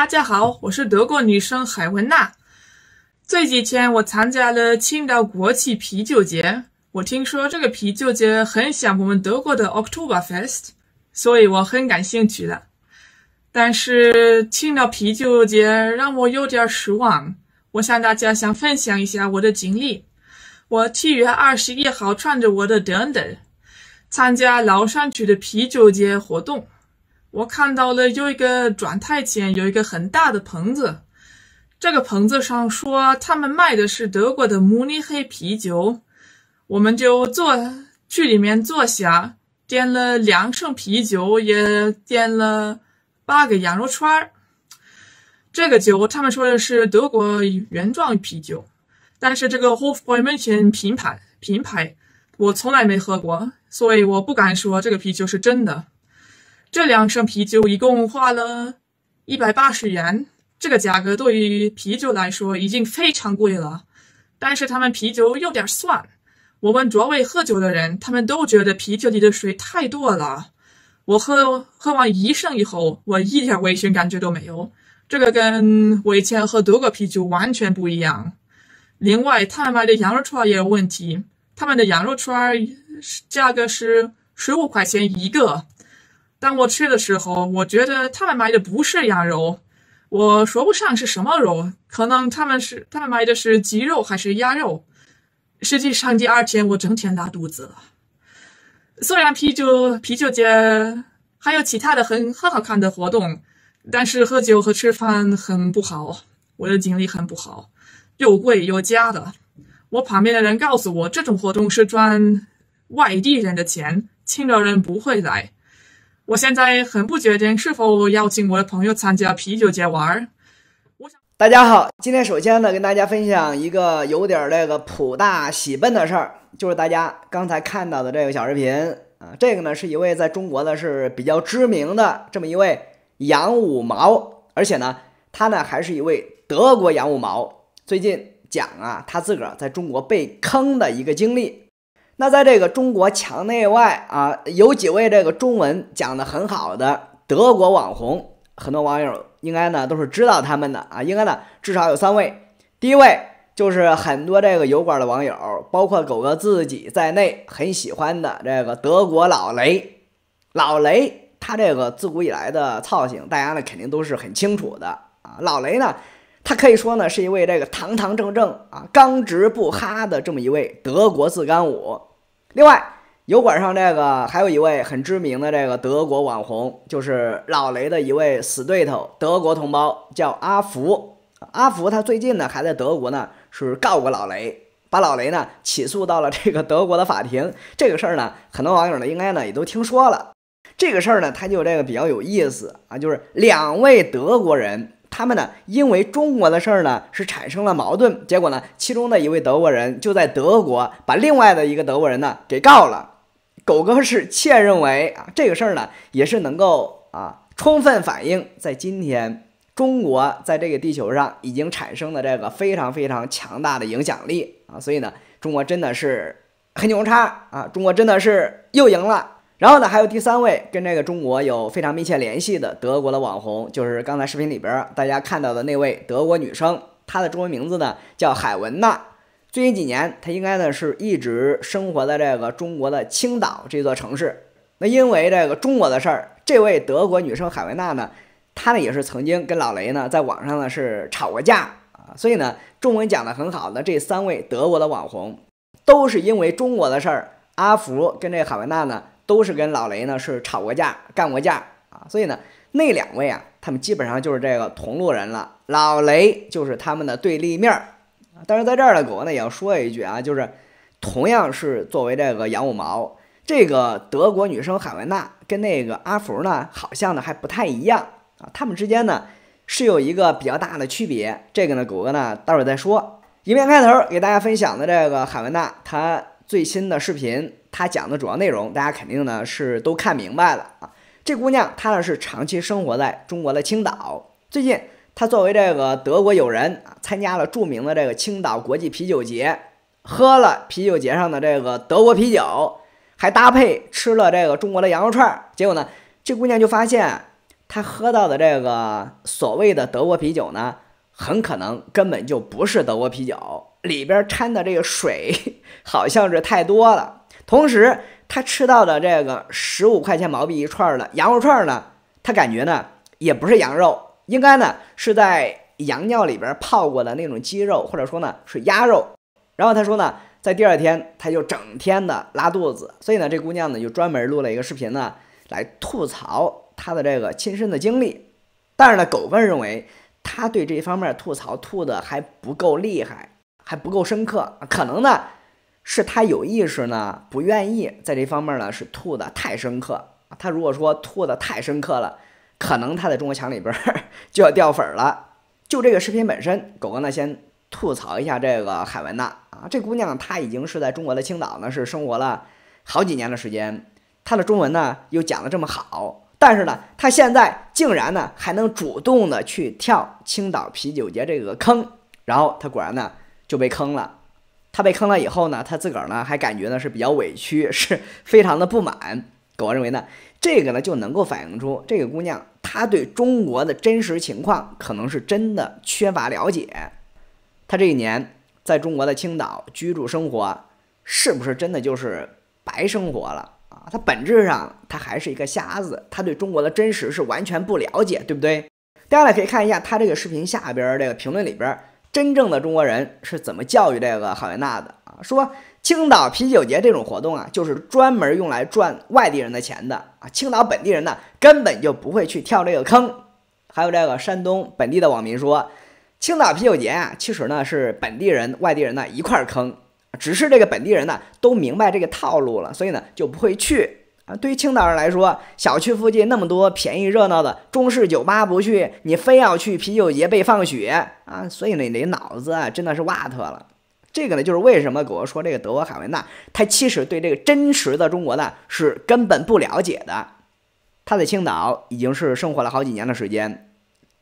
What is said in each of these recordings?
大家好，我是德国女生海文娜。这几天我参加了青岛国际啤酒节，我听说这个啤酒节很像我们德国的 Oktoberfest，所以我很感兴趣了。但是青岛啤酒节让我有点失望，我向大家想分享一下我的经历。我七月二十一号穿着我的 d n d 的，参加崂山区的啤酒节活动。我看到了有一个转台前有一个很大的棚子，这个棚子上说他们卖的是德国的慕尼黑啤酒，我们就坐去里面坐下，点了两升啤酒，也点了八个羊肉串儿。这个酒他们说的是德国原装啤酒，但是这个 h o f b r c h e n 品牌品牌我从来没喝过，所以我不敢说这个啤酒是真的。这两升啤酒一共花了，一百八十元。这个价格对于啤酒来说已经非常贵了。但是他们啤酒有点酸。我们周围喝酒的人，他们都觉得啤酒里的水太多了。我喝喝完一升以后，我一点微醺感觉都没有。这个跟我以前喝多个啤酒完全不一样。另外，他们买的羊肉串也有问题。他们的羊肉串价格是十五块钱一个。当我吃的时候，我觉得他们买的不是鸭肉，我说不上是什么肉，可能他们是他们买的是鸡肉还是鸭肉。实际上，第二天我整天拉肚子了。虽然啤酒啤酒节还有其他的很很好看的活动，但是喝酒和吃饭很不好，我的精力很不好，又贵又假的。我旁边的人告诉我，这种活动是赚外地人的钱，青岛人不会来。我现在很不确定是否邀请我的朋友参加啤酒节玩儿。大家好，今天首先呢，跟大家分享一个有点这个普大喜奔的事儿，就是大家刚才看到的这个小视频啊，这个呢是一位在中国呢是比较知名的这么一位杨五毛，而且呢他呢还是一位德国杨五毛，最近讲啊他自个儿在中国被坑的一个经历。那在这个中国强内外啊，有几位这个中文讲的很好的德国网红，很多网友应该呢都是知道他们的啊，应该呢至少有三位。第一位就是很多这个油管的网友，包括狗哥自己在内很喜欢的这个德国老雷。老雷他这个自古以来的造型，大家呢肯定都是很清楚的啊。老雷呢，他可以说呢是一位这个堂堂正正啊、刚直不哈的这么一位德国自干五。另外，油管上这个还有一位很知名的这个德国网红，就是老雷的一位死对头，德国同胞叫阿福。阿福他最近呢还在德国呢是告过老雷，把老雷呢起诉到了这个德国的法庭。这个事儿呢，很多网友呢应该呢也都听说了。这个事儿呢，他就这个比较有意思啊，就是两位德国人。他们呢，因为中国的事儿呢是产生了矛盾，结果呢，其中的一位德国人就在德国把另外的一个德国人呢给告了。狗哥是窃认为啊，这个事儿呢也是能够啊充分反映在今天中国在这个地球上已经产生的这个非常非常强大的影响力啊，所以呢，中国真的是很牛叉啊，中国真的是又赢了。然后呢，还有第三位跟这个中国有非常密切联系的德国的网红，就是刚才视频里边大家看到的那位德国女生，她的中文名字呢叫海文娜。最近几年，她应该呢是一直生活在这个中国的青岛这座城市。那因为这个中国的事儿，这位德国女生海文娜呢，她呢也是曾经跟老雷呢在网上呢是吵过架啊。所以呢，中文讲的很好的这三位德国的网红，都是因为中国的事儿，阿福跟这海文娜呢。都是跟老雷呢是吵过架、干过架啊，所以呢，那两位啊，他们基本上就是这个同路人了。老雷就是他们的对立面儿但是在这儿呢，狗哥呢也要说一句啊，就是同样是作为这个洋五毛，这个德国女生海文娜跟那个阿福呢，好像呢还不太一样啊。他们之间呢是有一个比较大的区别。这个呢，狗哥呢待会儿再说。影片开头给大家分享的这个海文娜她最新的视频。他讲的主要内容，大家肯定呢是都看明白了啊。这姑娘她呢是长期生活在中国的青岛，最近她作为这个德国友人啊，参加了著名的这个青岛国际啤酒节，喝了啤酒节上的这个德国啤酒，还搭配吃了这个中国的羊肉串儿。结果呢，这姑娘就发现，她喝到的这个所谓的德国啤酒呢，很可能根本就不是德国啤酒，里边掺的这个水 好像是太多了。同时，他吃到的这个十五块钱毛币一串的羊肉串呢，他感觉呢也不是羊肉，应该呢是在羊尿里边泡过的那种鸡肉，或者说呢是鸭肉。然后他说呢，在第二天他就整天的拉肚子，所以呢这姑娘呢就专门录了一个视频呢来吐槽她的这个亲身的经历。但是呢，狗粪认为他对这一方面吐槽吐的还不够厉害，还不够深刻，可能呢。是他有意识呢，不愿意在这方面呢是吐的太深刻他如果说吐的太深刻了，可能他在中国墙里边 就要掉粉了。就这个视频本身，狗哥呢先吐槽一下这个海文娜啊，这姑娘她已经是在中国的青岛呢是生活了好几年的时间，她的中文呢又讲的这么好，但是呢她现在竟然呢还能主动的去跳青岛啤酒节这个坑，然后她果然呢就被坑了。他被坑了以后呢，他自个儿呢还感觉呢是比较委屈，是 非常的不满。狗认为呢，这个呢就能够反映出这个姑娘她对中国的真实情况可能是真的缺乏了解。她这一年在中国的青岛居住生活，是不是真的就是白生活了啊？她本质上她还是一个瞎子，她对中国的真实是完全不了解，对不对？大家呢可以看一下她这个视频下边这个评论里边。真正的中国人是怎么教育这个郝元娜的啊？说青岛啤酒节这种活动啊，就是专门用来赚外地人的钱的啊。青岛本地人呢，根本就不会去跳这个坑。还有这个山东本地的网民说，青岛啤酒节啊，其实呢是本地人、外地人呢一块儿坑，只是这个本地人呢都明白这个套路了，所以呢就不会去。对于青岛人来说，小区附近那么多便宜热闹的中式酒吧不去，你非要去啤酒节被放血啊！所以呢，你脑子啊真的是瓦特了。这个呢，就是为什么我说这个德国海文纳，他其实对这个真实的中国呢是根本不了解的。他在青岛已经是生活了好几年的时间，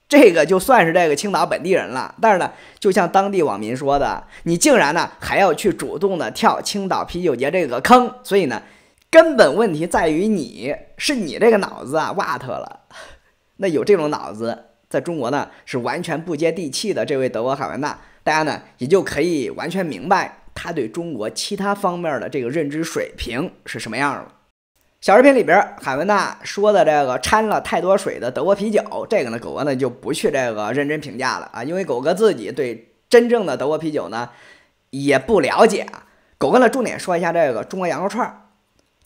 这个就算是这个青岛本地人了。但是呢，就像当地网民说的，你竟然呢还要去主动的跳青岛啤酒节这个坑，所以呢。根本问题在于你是你这个脑子啊，瓦特了。那有这种脑子，在中国呢是完全不接地气的。这位德国海文娜，大家呢也就可以完全明白他对中国其他方面的这个认知水平是什么样了。小视频里边，海文娜说的这个掺了太多水的德国啤酒，这个呢，狗哥呢就不去这个认真评价了啊，因为狗哥自己对真正的德国啤酒呢也不了解啊。狗哥呢，重点说一下这个中国羊肉串儿。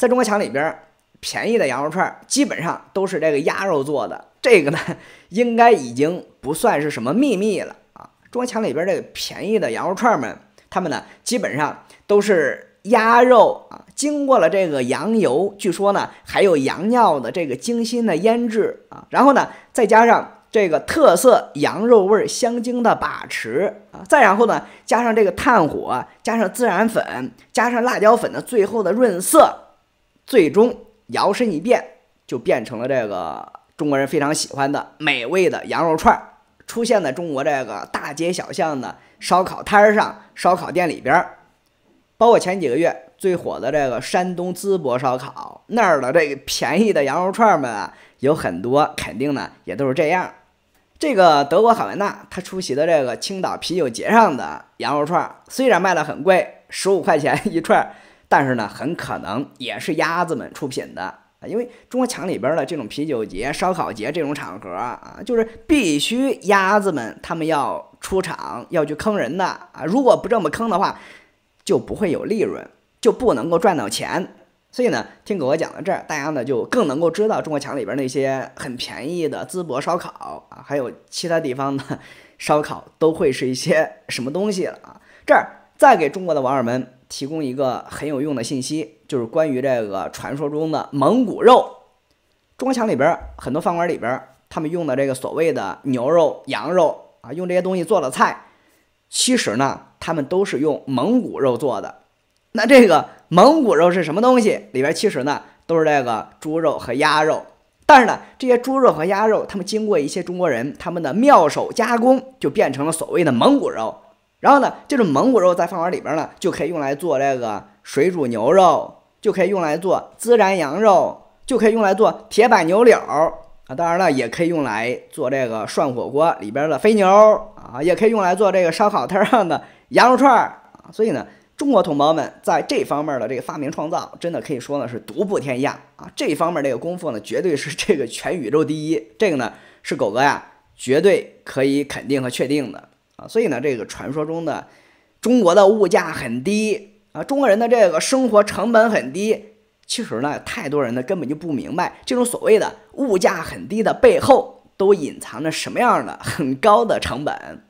在中国墙里边，便宜的羊肉串基本上都是这个鸭肉做的。这个呢，应该已经不算是什么秘密了啊！中国墙里边这个便宜的羊肉串们，他们呢基本上都是鸭肉啊，经过了这个羊油，据说呢还有羊尿的这个精心的腌制啊，然后呢再加上这个特色羊肉味香精的把持啊，再然后呢加上这个炭火，加上孜然粉，加上辣椒粉的最后的润色。最终摇身一变，就变成了这个中国人非常喜欢的美味的羊肉串儿，出现在中国这个大街小巷的烧烤摊儿上、烧烤店里边儿。包括前几个月最火的这个山东淄博烧烤那儿的这个便宜的羊肉串儿们啊，有很多肯定呢也都是这样。这个德国海文纳他出席的这个青岛啤酒节上的羊肉串儿，虽然卖的很贵，十五块钱一串儿。但是呢，很可能也是鸭子们出品的啊，因为中国墙里边的这种啤酒节、烧烤节这种场合啊，就是必须鸭子们他们要出场，要去坑人的啊。如果不这么坑的话，就不会有利润，就不能够赚到钱。所以呢，听狗哥讲到这儿，大家呢就更能够知道中国墙里边那些很便宜的淄博烧烤啊，还有其他地方的烧烤都会是一些什么东西了啊。这儿再给中国的网友们。提供一个很有用的信息，就是关于这个传说中的蒙古肉。中国墙里边很多饭馆里边，他们用的这个所谓的牛肉、羊肉啊，用这些东西做的菜，其实呢，他们都是用蒙古肉做的。那这个蒙古肉是什么东西？里边其实呢都是这个猪肉和鸭肉，但是呢，这些猪肉和鸭肉，他们经过一些中国人他们的妙手加工，就变成了所谓的蒙古肉。然后呢，这种蒙古肉在饭馆里边呢，就可以用来做这个水煮牛肉，就可以用来做孜然羊肉，就可以用来做铁板牛柳啊。当然了，也可以用来做这个涮火锅里边的肥牛啊，也可以用来做这个烧烤摊上的羊肉串儿啊。所以呢，中国同胞们在这方面的这个发明创造，真的可以说呢是独步天下啊！这方面这个功夫呢，绝对是这个全宇宙第一，这个呢是狗哥呀绝对可以肯定和确定的。啊，所以呢，这个传说中的中国的物价很低啊，中国人的这个生活成本很低。其实呢，太多人呢根本就不明白，这种所谓的物价很低的背后都隐藏着什么样的很高的成本。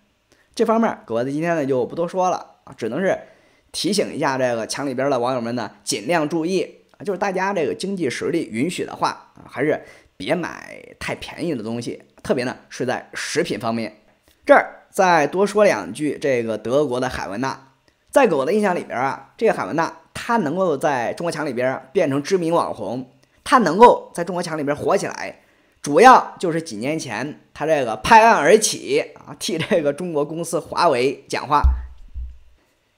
这方面，格子今天呢就不多说了啊，只能是提醒一下这个墙里边的网友们呢，尽量注意啊，就是大家这个经济实力允许的话啊，还是别买太便宜的东西，特别呢是在食品方面这儿。再多说两句，这个德国的海文娜，在我的印象里边啊，这个海文娜她能够在中国墙里边变成知名网红，她能够在中国墙里边火起来，主要就是几年前她这个拍案而起啊，替这个中国公司华为讲话。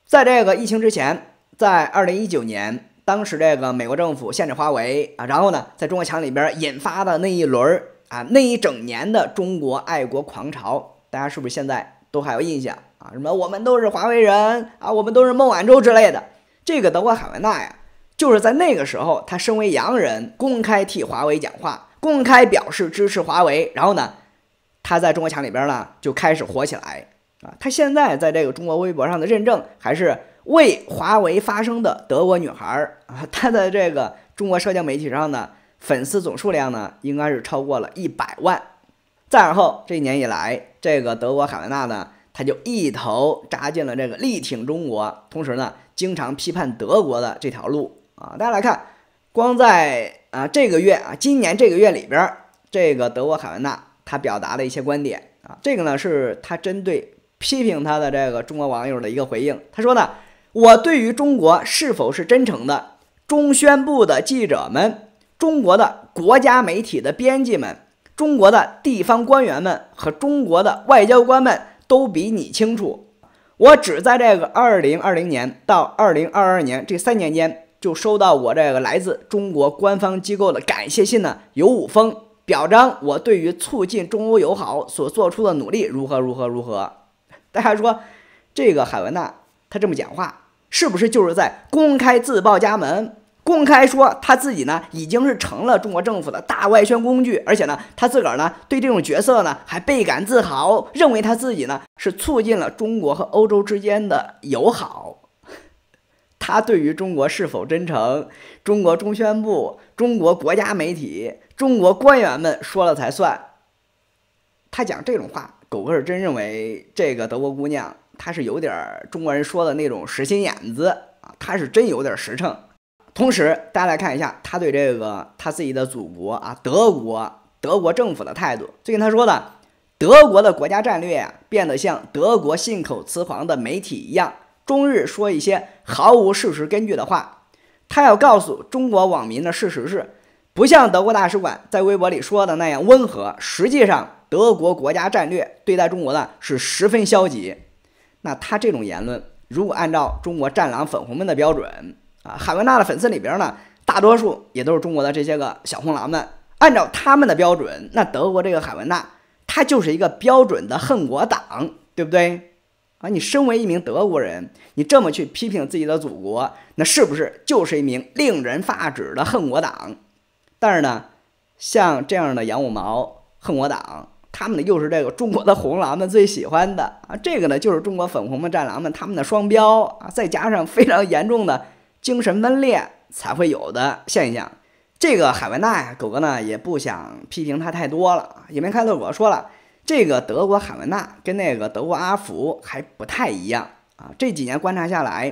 在这个疫情之前，在二零一九年，当时这个美国政府限制华为啊，然后呢，在中国墙里边引发的那一轮啊那一整年的中国爱国狂潮。大家是不是现在都还有印象啊？什么我们都是华为人啊，我们都是孟晚舟之类的。这个德国海文娜呀，就是在那个时候，她身为洋人，公开替华为讲话，公开表示支持华为。然后呢，她在中国墙里边呢就开始火起来啊。她现在在这个中国微博上的认证还是为华为发声的德国女孩啊。她 在这个中国社交媒体上呢。粉丝总数量呢，应该是超过了一百万。然后这一年以来，这个德国海文纳呢，他就一头扎进了这个力挺中国，同时呢，经常批判德国的这条路啊。大家来看，光在啊这个月啊，今年这个月里边，这个德国海文纳他表达的一些观点啊，这个呢是他针对批评他的这个中国网友的一个回应。他说呢，我对于中国是否是真诚的，中宣部的记者们，中国的国家媒体的编辑们。中国的地方官员们和中国的外交官们都比你清楚。我只在这个二零二零年到二零二二年这三年间，就收到我这个来自中国官方机构的感谢信呢，有五封，表彰我对于促进中欧友好所做出的努力如何如何如何。大家说，这个海文娜他这么讲话，是不是就是在公开自报家门？公开说他自己呢，已经是成了中国政府的大外宣工具，而且呢，他自个儿呢对这种角色呢还倍感自豪，认为他自己呢是促进了中国和欧洲之间的友好。他对于中国是否真诚，中国中宣部、中国国家媒体、中国官员们说了才算。他讲这种话，狗哥是真认为这个德国姑娘她是有点中国人说的那种实心眼子啊，她是真有点实诚。同时，大家来看一下他对这个他自己的祖国啊，德国德国政府的态度。最近他说的，德国的国家战略啊，变得像德国信口雌黄的媒体一样，终日说一些毫无事实根据的话。他要告诉中国网民的事实是，不像德国大使馆在微博里说的那样温和。实际上，德国国家战略对待中国呢是十分消极。那他这种言论，如果按照中国战狼粉红们的标准，啊，海文纳的粉丝里边呢，大多数也都是中国的这些个小红狼们。按照他们的标准，那德国这个海文纳，他就是一个标准的恨国党，对不对？啊，你身为一名德国人，你这么去批评自己的祖国，那是不是就是一名令人发指的恨国党？但是呢，像这样的杨五毛恨国党，他们呢又是这个中国的红狼们最喜欢的啊。这个呢就是中国粉红的战狼们他们的双标啊，再加上非常严重的。精神分裂才会有的现象，这个海文娜呀，狗哥呢也不想批评他太多了啊。也没看到我说了，这个德国海文娜跟那个德国阿福还不太一样啊。这几年观察下来，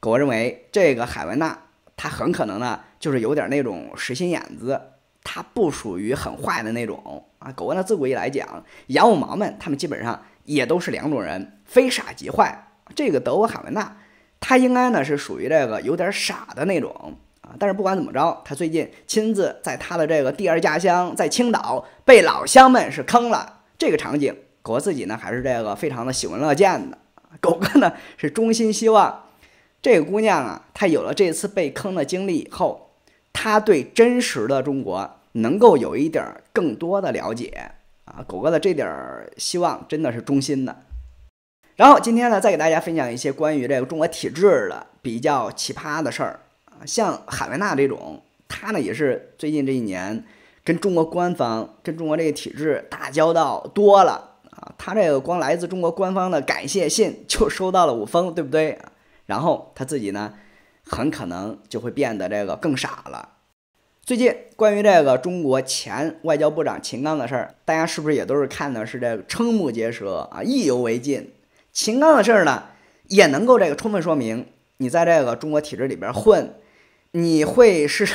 狗哥认为这个海文娜他很可能呢就是有点那种实心眼子，他不属于很坏的那种啊。狗哥呢自古以来讲，养五毛们他们基本上也都是两种人，非傻即坏。这个德国海文娜他应该呢是属于这个有点傻的那种啊，但是不管怎么着，他最近亲自在他的这个第二家乡，在青岛被老乡们是坑了，这个场景狗自己呢还是这个非常的喜闻乐见的。狗哥呢是衷心希望这个姑娘啊，她有了这次被坑的经历以后，她对真实的中国能够有一点更多的了解啊。狗哥的这点希望真的是衷心的。然后今天呢，再给大家分享一些关于这个中国体制的比较奇葩的事儿啊，像海维娜这种，他呢也是最近这一年跟中国官方、跟中国这个体制打交道多了啊，他这个光来自中国官方的感谢信就收到了五封，对不对？然后他自己呢，很可能就会变得这个更傻了。最近关于这个中国前外交部长秦刚的事儿，大家是不是也都是看的是这个瞠目结舌啊，意犹未尽？秦刚的事儿呢，也能够这个充分说明，你在这个中国体制里边混，你会是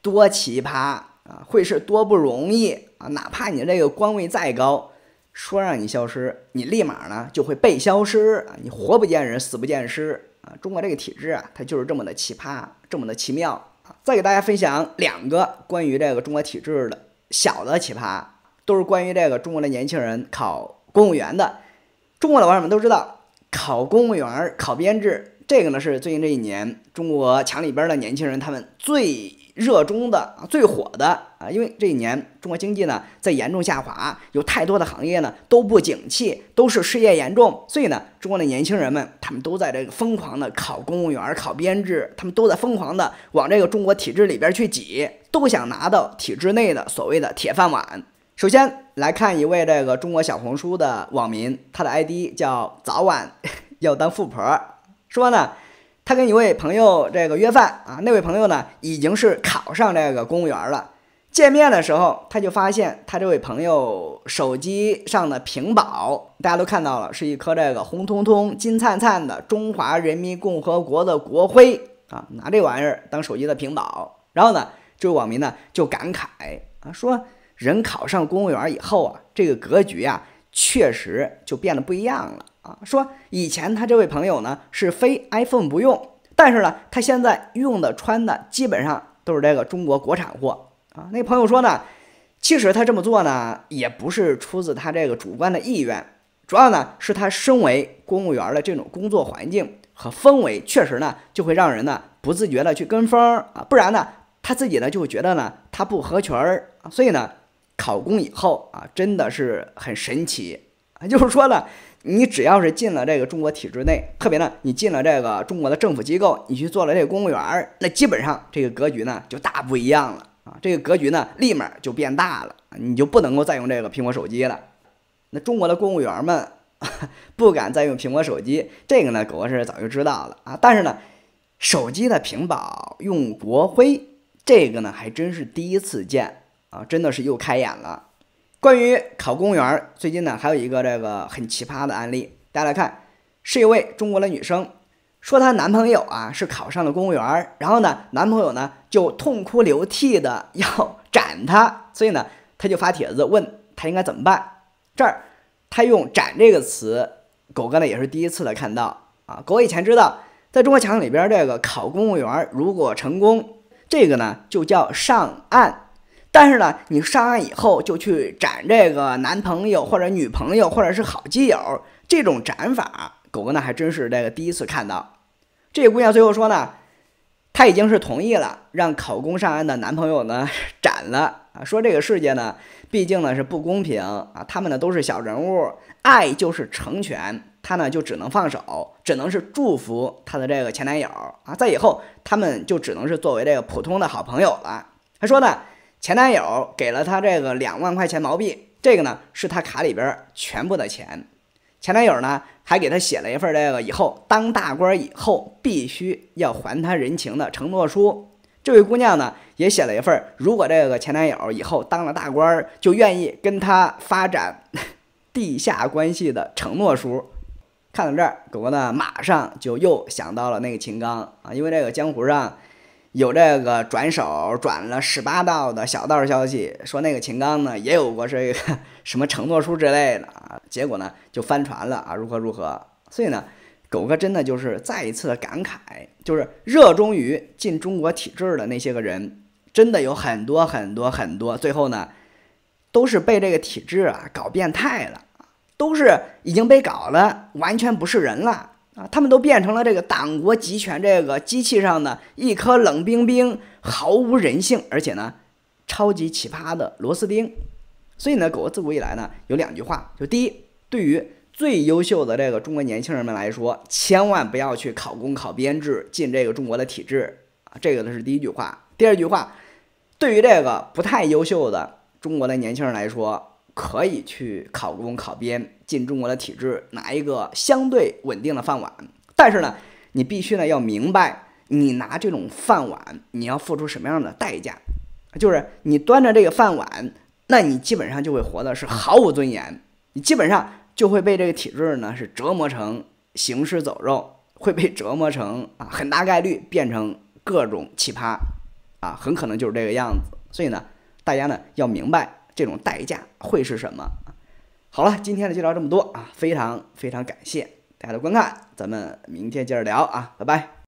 多奇葩啊，会是多不容易啊！哪怕你这个官位再高，说让你消失，你立马呢就会被消失，你活不见人，死不见尸啊！中国这个体制啊，它就是这么的奇葩，这么的奇妙啊！再给大家分享两个关于这个中国体制的小的奇葩，都是关于这个中国的年轻人考公务员的。中国的网友们都知道，考公务员、考编制，这个呢是最近这一年中国墙里边的年轻人他们最热衷的、最火的啊。因为这一年中国经济呢在严重下滑，有太多的行业呢都不景气，都是失业严重，所以呢，中国的年轻人们他们都在这个疯狂的考公务员、考编制，他们都在疯狂的往这个中国体制里边去挤，都想拿到体制内的所谓的铁饭碗。首先来看一位这个中国小红书的网民，他的 ID 叫早晚 要当富婆，说呢，他跟一位朋友这个约饭啊，那位朋友呢已经是考上这个公务员了。见面的时候，他就发现他这位朋友手机上的屏保，大家都看到了，是一颗这个红彤彤、金灿灿的中华人民共和国的国徽啊，拿这玩意儿当手机的屏保。然后呢，这位网民呢就感慨啊说。人考上公务员以后啊，这个格局啊，确实就变得不一样了啊。说以前他这位朋友呢，是非 iPhone 不用，但是呢，他现在用的穿的基本上都是这个中国国产货啊。那朋友说呢，其实他这么做呢，也不是出自他这个主观的意愿，主要呢是他身为公务员的这种工作环境和氛围，确实呢就会让人呢不自觉的去跟风啊，不然呢他自己呢就会觉得呢他不合群啊，所以呢。考公以后啊，真的是很神奇啊！就是说呢，你只要是进了这个中国体制内，特别呢，你进了这个中国的政府机构，你去做了这个公务员儿，那基本上这个格局呢就大不一样了啊！这个格局呢立马就变大了，你就不能够再用这个苹果手机了。那中国的公务员们不敢再用苹果手机，这个呢狗哥是早就知道了啊！但是呢，手机的屏保用国徽，这个呢还真是第一次见。啊，真的是又开眼了。关于考公务员，最近呢还有一个这个很奇葩的案例，大家来看，是一位中国的女生说她男朋友啊是考上了公务员，然后呢男朋友呢就痛哭流涕的 要斩她，所以呢她就发帖子问她应该怎么办。这儿她用“斩”这个词，狗哥呢也是第一次的看到啊。狗以前知道，在中国腔里边这个考公务员如果成功，这个呢就叫上岸。但是呢，你上岸以后就去斩这个男朋友或者女朋友或者是好基友，这种斩法，狗哥那还真是这个第一次看到。这个姑娘最后说呢，她已经是同意了让考公上岸的男朋友呢斩了啊，说这个世界呢，毕竟呢是不公平啊，他们呢都是小人物，爱就是成全他呢就只能放手，只能是祝福她的这个前男友啊，在以后他们就只能是作为这个普通的好朋友了。她说呢。前男友给了她这个两万块钱毛币，这个呢是她卡里边全部的钱。前男友呢还给她写了一份这个以后当大官以后必须要还她人情的承诺书。这位姑娘呢也写了一份，如果这个前男友以后当了大官，就愿意跟她发展 地下关系的承诺书。看到这儿，狗狗呢马上就又想到了那个秦刚啊，因为这个江湖上。有这个转手转了十八道的小道消息，说那个秦刚呢也有过这个什么承诺书之类的，啊，结果呢就翻船了啊，如何如何？所以呢，狗哥真的就是再一次的感慨，就是热衷于进中国体制的那些个人，真的有很多很多很多，最后呢都是被这个体制啊搞变态了，都是已经被搞了，完全不是人了。啊，他们都变成了这个党国集权这个机器上的一颗冷冰冰、毫无人性，而且呢，超级奇葩的螺丝钉。所以呢，狗自古以来呢，有两句话：就第一，对于最优秀的这个中国年轻人们来说，千万不要去考公、考编制、进这个中国的体制啊，这个呢是第一句话；第二句话，对于这个不太优秀的中国的年轻人来说。可以去考公、考编，进中国的体制，拿一个相对稳定的饭碗。但是呢，你必须呢要明白，你拿这种饭碗，你要付出什么样的代价？就是你端着这个饭碗，那你基本上就会活的是毫无尊严，你基本上就会被这个体制呢是折磨成行尸走肉，会被折磨成啊很大概率变成各种奇葩，啊很可能就是这个样子。所以呢，大家呢要明白。这种代价会是什么？好了，今天的就聊这么多啊！非常非常感谢大家的观看，咱们明天接着聊啊！拜拜。